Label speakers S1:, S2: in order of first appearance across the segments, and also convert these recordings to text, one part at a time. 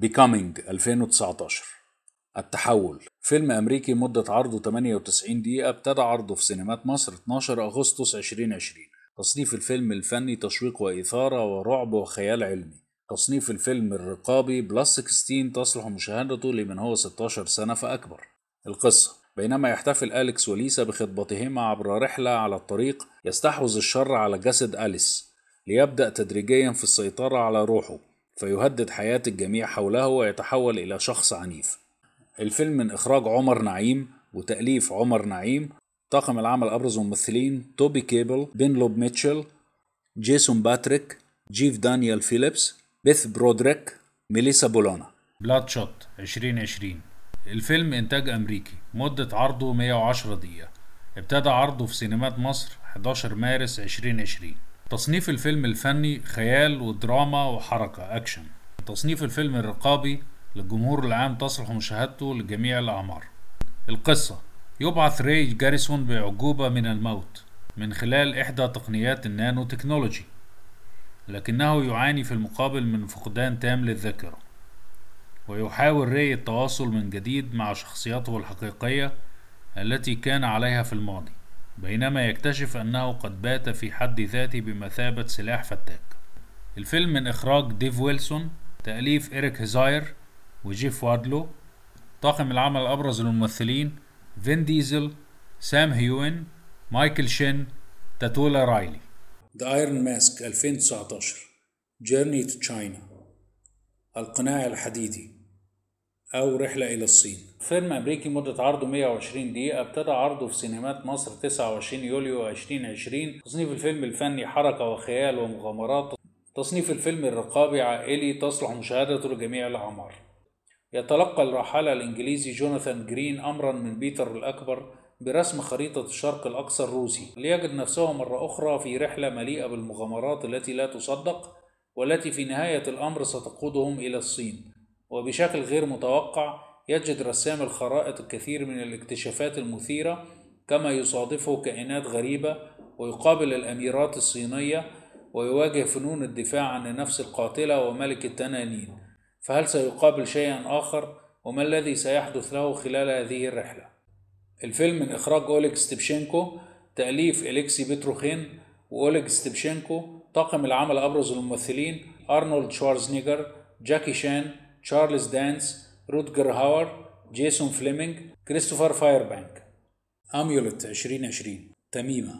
S1: بيكامينج 2019 التحول فيلم أمريكي مدة عرضه 98 دقيقة ابتدى عرضه في سينمات مصر 12 أغسطس 2020 تصنيف الفيلم الفني تشويق وإثارة ورعب وخيال علمي تصنيف الفيلم الرقابي بلس 16 تصلح مشاهدته لمن هو 16 سنة فأكبر القصة بينما يحتفل أليكس وليسا بخطبتهما عبر رحلة على الطريق يستحوذ الشر على جسد أليس ليبدأ تدريجيا في السيطرة على روحه فيهدد حياة الجميع حوله ويتحول إلى شخص عنيف الفيلم من إخراج عمر نعيم وتأليف عمر نعيم طاقم العمل أبرز ممثلين توبي كيبل لوب ميتشل جيسون باتريك جيف دانيال فيليبس بيث برودريك ميليسا بولونا بلاد شوت 2020 الفيلم إنتاج أمريكي مدة عرضه 110 دقيقة ابتدى عرضه في سينمات مصر 11 مارس 2020 تصنيف الفيلم الفني خيال ودراما وحركة أكشن تصنيف الفيلم الرقابي للجمهور العام تصلح مشاهدته لجميع الأعمار القصة يبعث ري جاريسون بعجوبة من الموت من خلال إحدى تقنيات النانو تكنولوجي لكنه يعاني في المقابل من فقدان تام للذاكرة ويحاول ري التواصل من جديد مع شخصيته الحقيقية التي كان عليها في الماضي بينما يكتشف أنه قد بات في حد ذاته بمثابة سلاح فتاك الفيلم من إخراج ديف ويلسون تأليف إريك هزاير وجيف وادلو طاقم العمل الأبرز للممثلين فين ديزل سام هيوين مايكل شين تاتولا رايلي ذا ايرون ماسك 2019 Journey تو تشاينا القناع الحديدي أو رحلة إلى الصين فيلم أمريكي مدة عرضه 120 دقيقة ابتدى عرضه في سينمات مصر 29 يوليو 2020 تصنيف الفيلم الفني حركة وخيال ومغامرات تصنيف الفيلم الرقابي عائلي تصلح مشاهدته لجميع الأعمار يتلقى الرحالة الإنجليزي جوناثان جرين أمرا من بيتر الأكبر برسم خريطة الشرق الأقصى الروسي ليجد نفسه مرة أخرى في رحلة مليئة بالمغامرات التي لا تصدق والتي في نهاية الأمر ستقودهم إلى الصين وبشكل غير متوقع يجد رسام الخرائط الكثير من الاكتشافات المثيرة كما يصادفه كائنات غريبة ويقابل الأميرات الصينية ويواجه فنون الدفاع عن النفس القاتلة وملك التنانين فهل سيقابل شيئا آخر وما الذي سيحدث له خلال هذه الرحلة الفيلم من إخراج أوليك ستيبشينكو تأليف إليكسي بتروخين وأوليك ستيبشينكو طاقم العمل أبرز الممثلين أرنولد شوارزنيجر جاكي شان تشارلز دانس رودجر هاور جيسون فليمنج كريستوفر فايربانك أميولت 2020 تميمة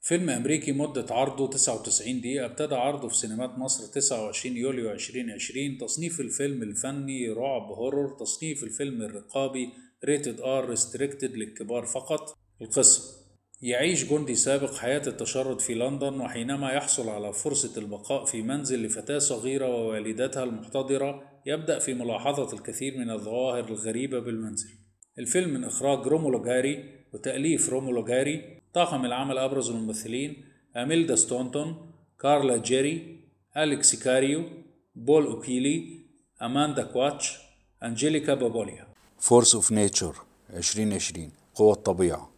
S1: فيلم أمريكي مدة عرضه 99 دقيقة ابتدى عرضه في سينمات مصر 29 يوليو 2020 تصنيف الفيلم الفني رعب هورور تصنيف الفيلم الرقابي ريتد ار ريستريكتد للكبار فقط القصة يعيش جندي سابق حياة التشرد في لندن وحينما يحصل على فرصة البقاء في منزل لفتاة صغيرة ووالدتها المحتضرة يبدأ في ملاحظة الكثير من الظواهر الغريبة بالمنزل الفيلم من إخراج رومولو جاري وتأليف رومولو جاري طاقم العمل أبرز الممثلين أميلدا ستونتون كارلا جيري أليكس كاريو بول أوكيلي أماندا كواتش أنجيليكا بابوليا فورس اوف نيتشر 2020 قوة الطبيعة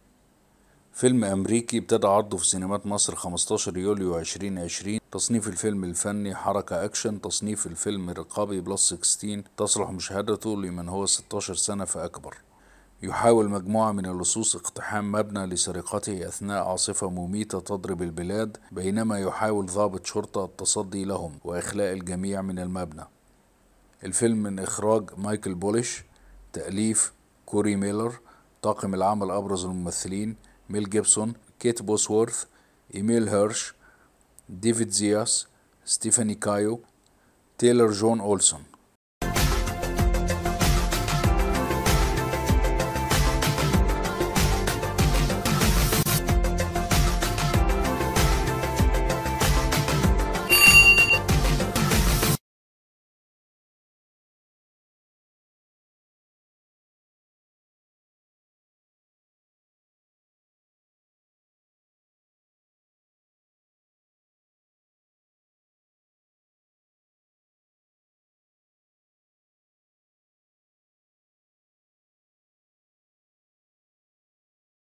S1: فيلم أمريكي ابتدى عرضه في سينمات مصر 15 يوليو 2020 تصنيف الفيلم الفني حركة أكشن تصنيف الفيلم رقابي بلس 16 تصلح مشاهدته لمن هو 16 سنة فأكبر يحاول مجموعة من اللصوص اقتحام مبنى لسرقته أثناء عاصفة مميتة تضرب البلاد بينما يحاول ضابط شرطة التصدي لهم وإخلاء الجميع من المبنى الفيلم من إخراج مايكل بوليش تأليف كوري ميلر طاقم العمل أبرز الممثلين ميل جيبسون كيت بوسورث إيميل هيرش ديفيد زياس ستيفاني كايو تايلر جون أولسون